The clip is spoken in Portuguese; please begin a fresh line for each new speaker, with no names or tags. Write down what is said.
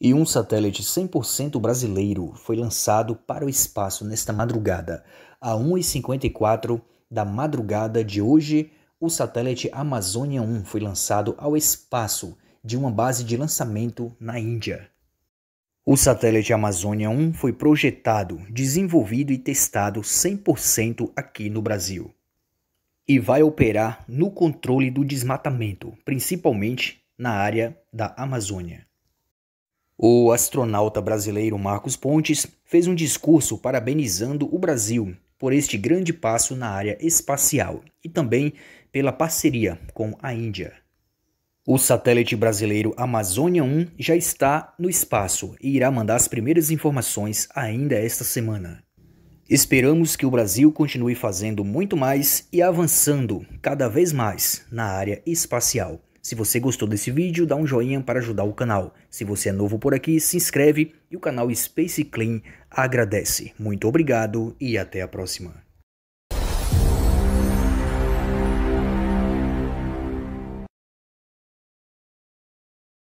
E um satélite 100% brasileiro foi lançado para o espaço nesta madrugada. A 1h54 da madrugada de hoje, o satélite Amazônia 1 foi lançado ao espaço de uma base de lançamento na Índia. O satélite Amazônia 1 foi projetado, desenvolvido e testado 100% aqui no Brasil. E vai operar no controle do desmatamento, principalmente na área da Amazônia. O astronauta brasileiro Marcos Pontes fez um discurso parabenizando o Brasil por este grande passo na área espacial e também pela parceria com a Índia. O satélite brasileiro Amazônia 1 já está no espaço e irá mandar as primeiras informações ainda esta semana. Esperamos que o Brasil continue fazendo muito mais e avançando cada vez mais na área espacial. Se você gostou desse vídeo, dá um joinha para ajudar o canal. Se você é novo por aqui, se inscreve e o canal Space Clean agradece. Muito obrigado e até a próxima.